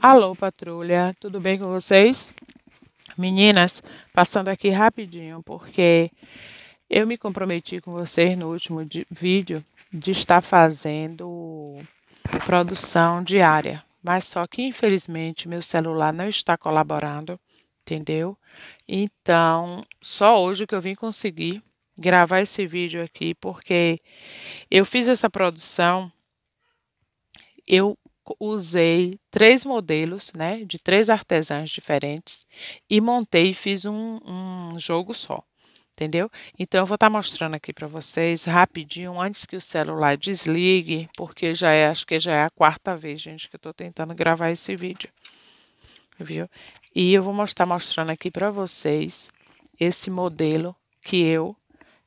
Alô, patrulha, tudo bem com vocês? Meninas, passando aqui rapidinho, porque eu me comprometi com vocês no último de, vídeo de estar fazendo produção diária, mas só que infelizmente meu celular não está colaborando, entendeu? Então, só hoje que eu vim conseguir gravar esse vídeo aqui, porque eu fiz essa produção eu usei três modelos, né, de três artesãs diferentes e montei e fiz um, um jogo só, entendeu? Então eu vou estar tá mostrando aqui para vocês rapidinho antes que o celular desligue, porque já é, acho que já é a quarta vez, gente, que eu estou tentando gravar esse vídeo, viu? E eu vou estar mostrando aqui para vocês esse modelo que eu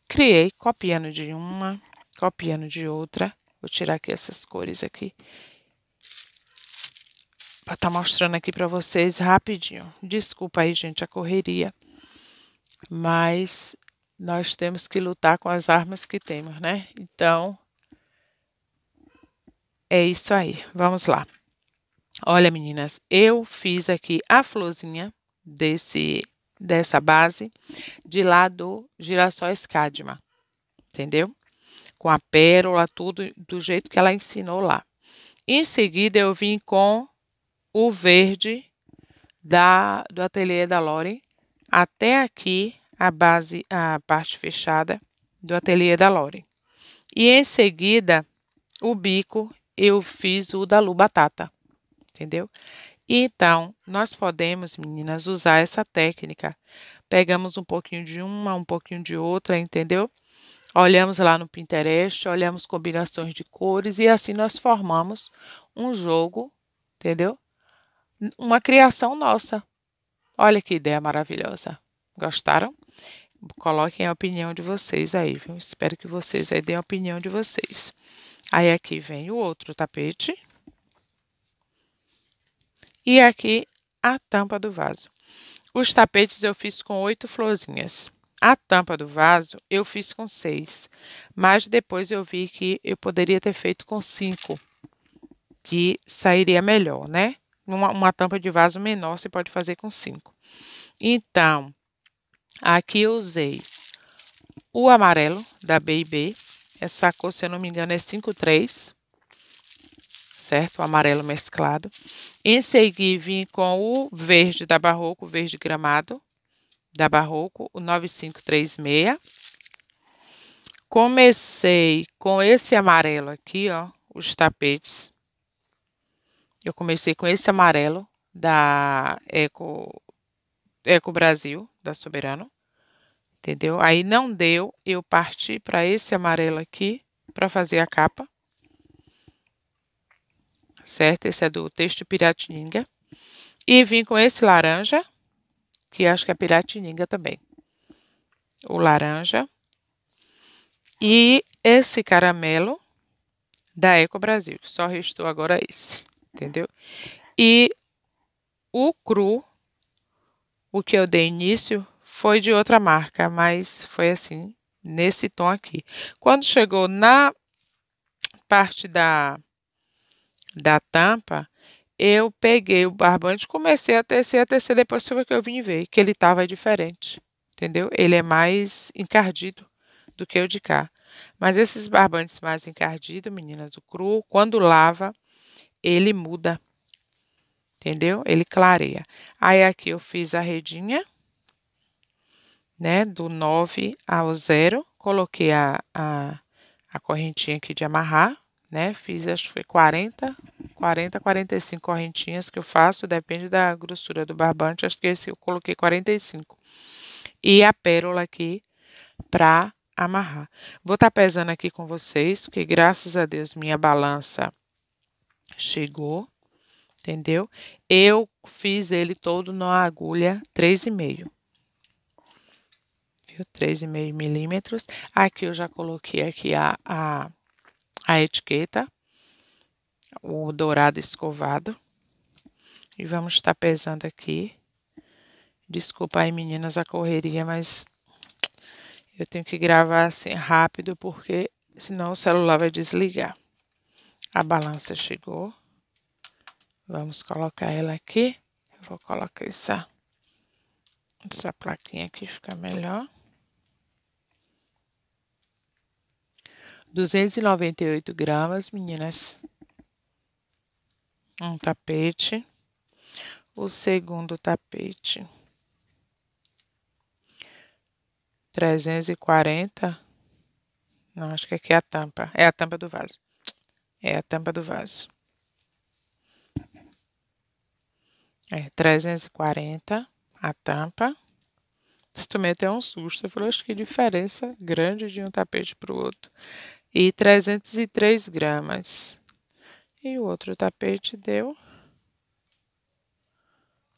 criei copiando de uma, copiando de outra. Vou tirar aqui essas cores aqui estar tá mostrando aqui para vocês rapidinho. Desculpa aí, gente, a correria. Mas nós temos que lutar com as armas que temos, né? Então, é isso aí. Vamos lá. Olha, meninas, eu fiz aqui a florzinha desse, dessa base de lá do girassóis cadma, entendeu? Com a pérola, tudo do jeito que ela ensinou lá. Em seguida, eu vim com o verde da, do ateliê da Lore até aqui a base, a parte fechada do ateliê da Lore. E em seguida, o bico eu fiz o da Lu Batata, entendeu? Então, nós podemos, meninas, usar essa técnica. Pegamos um pouquinho de uma, um pouquinho de outra, entendeu? Olhamos lá no Pinterest, olhamos combinações de cores e assim nós formamos um jogo, entendeu? uma criação nossa. Olha que ideia maravilhosa. Gostaram? Coloquem a opinião de vocês aí, viu? Espero que vocês aí deem a opinião de vocês. Aí aqui vem o outro tapete. E aqui a tampa do vaso. Os tapetes eu fiz com oito florzinhas. A tampa do vaso eu fiz com seis, mas depois eu vi que eu poderia ter feito com cinco, que sairia melhor, né? Uma, uma tampa de vaso menor você pode fazer com cinco. Então, aqui eu usei o amarelo da B&B. Essa cor, se eu não me engano, é 53, certo? O amarelo mesclado. Em seguida, vim com o verde da Barroco, verde gramado da Barroco, o 9536. Comecei com esse amarelo aqui, ó, os tapetes eu comecei com esse amarelo da Eco, Eco Brasil, da Soberano. Entendeu? Aí não deu, eu parti para esse amarelo aqui para fazer a capa. Certo? Esse é do texto Piratininga. E vim com esse laranja, que acho que é Piratininga também. O laranja. E esse caramelo da Eco Brasil. Só restou agora esse entendeu? E o cru, o que eu dei início, foi de outra marca, mas foi assim, nesse tom aqui. Quando chegou na parte da, da tampa, eu peguei o barbante, comecei a tecer, a tecer, depois foi que eu vim ver que ele estava diferente, entendeu? Ele é mais encardido do que o de cá. Mas esses barbantes mais encardidos, meninas, o cru, quando lava, ele muda. Entendeu? Ele clareia. Aí aqui eu fiz a redinha, né? Do 9 ao 0. Coloquei a, a, a correntinha aqui de amarrar, né? Fiz, acho que foi 40, 40, 45 correntinhas que eu faço, depende da grossura do barbante. Acho que esse eu coloquei 45. E a pérola aqui para amarrar. Vou estar tá pesando aqui com vocês, porque graças a Deus minha balança chegou, entendeu? Eu fiz ele todo na agulha 3,5. Viu? 3,5 milímetros. Aqui eu já coloquei aqui a, a, a etiqueta, o dourado escovado. E vamos estar tá pesando aqui. Desculpa aí, meninas, a correria, mas eu tenho que gravar assim rápido, porque senão o celular vai desligar. A balança chegou. Vamos colocar ela aqui. Eu vou colocar essa, essa plaquinha aqui, fica melhor. 298 gramas, meninas. Um tapete. O segundo tapete. 340. Não, acho que aqui é a tampa. É a tampa do vaso. É a tampa do vaso. É 340 a tampa. Isso também até um susto. Eu falei, acho que diferença grande de um tapete para o outro. E 303 gramas. E o outro tapete deu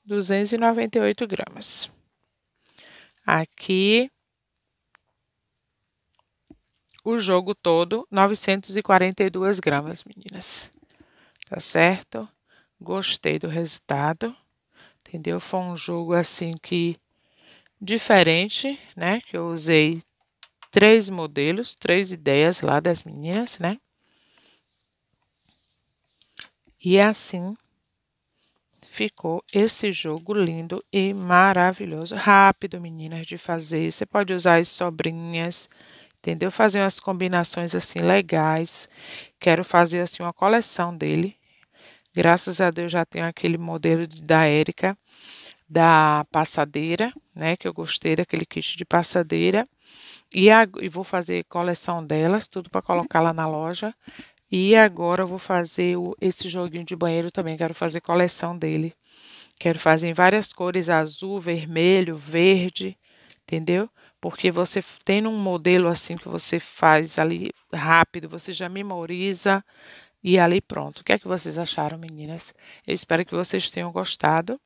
298 gramas. Aqui o jogo todo, 942 gramas, meninas. Tá certo? Gostei do resultado, entendeu? Foi um jogo assim que diferente, né? Que eu usei três modelos, três ideias lá das meninas, né? E assim ficou esse jogo lindo e maravilhoso. Rápido, meninas, de fazer. Você pode usar as sobrinhas, entendeu? Fazer umas combinações assim legais. Quero fazer assim uma coleção dele. Graças a Deus já tenho aquele modelo da Érica da passadeira, né, que eu gostei daquele kit de passadeira. E, a, e vou fazer coleção delas, tudo para colocar lá na loja. E agora eu vou fazer o, esse joguinho de banheiro também, quero fazer coleção dele. Quero fazer em várias cores, azul, vermelho, verde, entendeu? Porque você tem um modelo assim que você faz ali rápido, você já memoriza e é ali pronto. O que é que vocês acharam, meninas? Eu espero que vocês tenham gostado.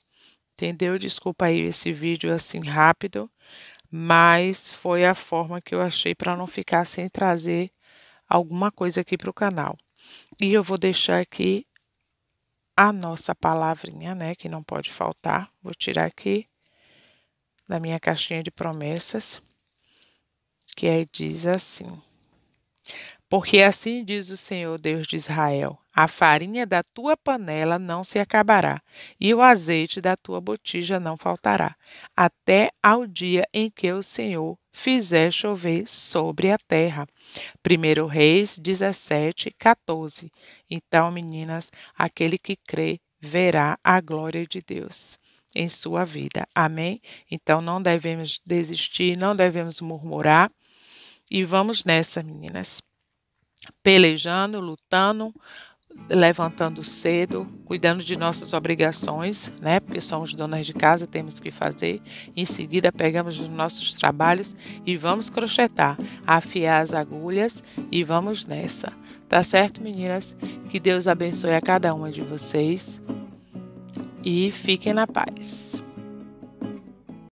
Entendeu? Desculpa aí esse vídeo assim rápido, mas foi a forma que eu achei para não ficar sem trazer alguma coisa aqui para o canal. E eu vou deixar aqui a nossa palavrinha, né, que não pode faltar. Vou tirar aqui da minha caixinha de promessas que é, diz assim: Porque assim diz o Senhor Deus de Israel: A farinha da tua panela não se acabará, e o azeite da tua botija não faltará, até ao dia em que o Senhor fizer chover sobre a terra. 1 Reis 17, 14. Então, meninas, aquele que crê verá a glória de Deus em sua vida. Amém? Então não devemos desistir, não devemos murmurar, e vamos nessa, meninas. Pelejando, lutando, levantando cedo, cuidando de nossas obrigações, né? Porque somos donas de casa, temos que fazer. Em seguida, pegamos os nossos trabalhos e vamos crochetar, afiar as agulhas e vamos nessa. Tá certo, meninas? Que Deus abençoe a cada uma de vocês e fiquem na paz.